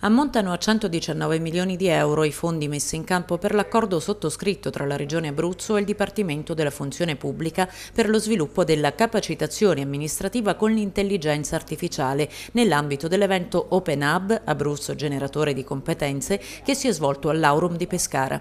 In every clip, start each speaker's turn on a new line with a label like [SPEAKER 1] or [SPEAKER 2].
[SPEAKER 1] Ammontano a 119 milioni di euro i fondi messi in campo per l'accordo sottoscritto tra la Regione Abruzzo e il Dipartimento della Funzione Pubblica per lo sviluppo della capacitazione amministrativa con l'intelligenza artificiale nell'ambito dell'evento Open Hub Abruzzo Generatore di Competenze che si è svolto all'Aurum di Pescara.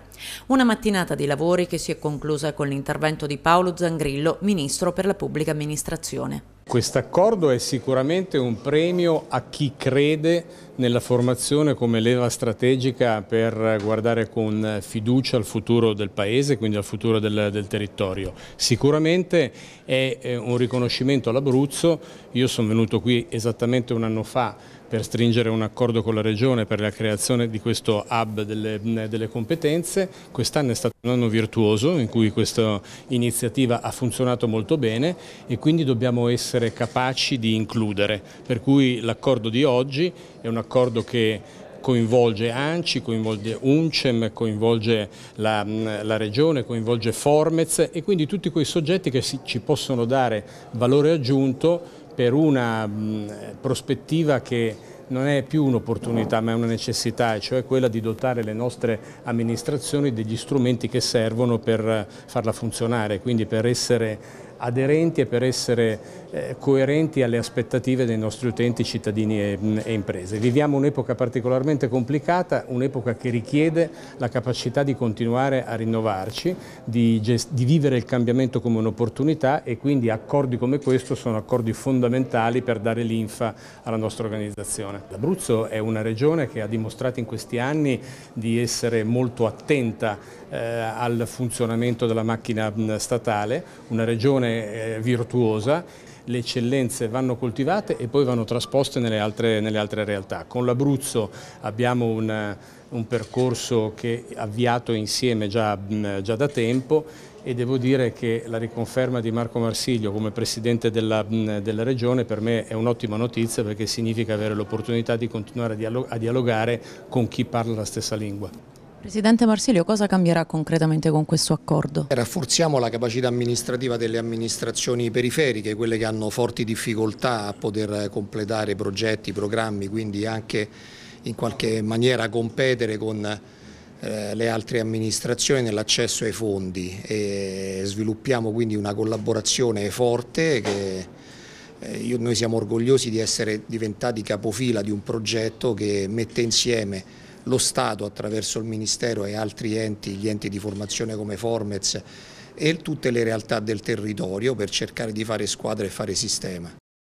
[SPEAKER 1] Una mattinata di lavori che si è conclusa con l'intervento di Paolo Zangrillo, Ministro per la Pubblica Amministrazione.
[SPEAKER 2] Questo accordo è sicuramente un premio a chi crede nella formazione come leva strategica per guardare con fiducia al futuro del Paese, quindi al futuro del, del territorio. Sicuramente è eh, un riconoscimento all'Abruzzo, io sono venuto qui esattamente un anno fa per stringere un accordo con la Regione per la creazione di questo hub delle, delle competenze. Quest'anno è stato un anno virtuoso in cui questa iniziativa ha funzionato molto bene e quindi dobbiamo essere capaci di includere. Per cui l'accordo di oggi è un accordo che coinvolge ANCI, coinvolge UNCEM, coinvolge la, la, Regione, coinvolge Formez e quindi tutti quei soggetti che si, ci possono dare valore aggiunto per una mh, prospettiva che non è più un'opportunità ma è una necessità, cioè quella di dotare le nostre amministrazioni degli strumenti che servono per farla funzionare, quindi per essere aderenti e per essere eh, coerenti alle aspettative dei nostri utenti, cittadini e, mm, e imprese. Viviamo un'epoca particolarmente complicata, un'epoca che richiede la capacità di continuare a rinnovarci, di, di vivere il cambiamento come un'opportunità e quindi accordi come questo sono accordi fondamentali per dare linfa alla nostra organizzazione. L'Abruzzo è una regione che ha dimostrato in questi anni di essere molto attenta eh, al funzionamento della macchina mm, statale, una regione eh, virtuosa le eccellenze vanno coltivate e poi vanno trasposte nelle altre, nelle altre realtà. Con l'Abruzzo abbiamo un, un, percorso che avviato insieme già, già da tempo e devo dire che la riconferma di Marco Marsiglio come Presidente della, della Regione per me è un'ottima notizia perché significa avere l'opportunità di continuare
[SPEAKER 3] a dialogare con chi parla la stessa lingua.
[SPEAKER 1] Presidente Marsilio, cosa cambierà concretamente con questo accordo? Eh, rafforziamo
[SPEAKER 3] la capacità amministrativa delle amministrazioni periferiche, quelle che hanno forti difficoltà a poter completare progetti, programmi, quindi anche in qualche maniera competere con eh, le altre amministrazioni nell'accesso ai fondi e sviluppiamo quindi una collaborazione forte che eh, io, noi siamo orgogliosi di essere diventati capofila di un progetto che mette insieme lo Stato attraverso il Ministero e altri enti, gli enti di formazione come Formez e tutte le realtà del territorio per cercare di fare squadra e fare sistema.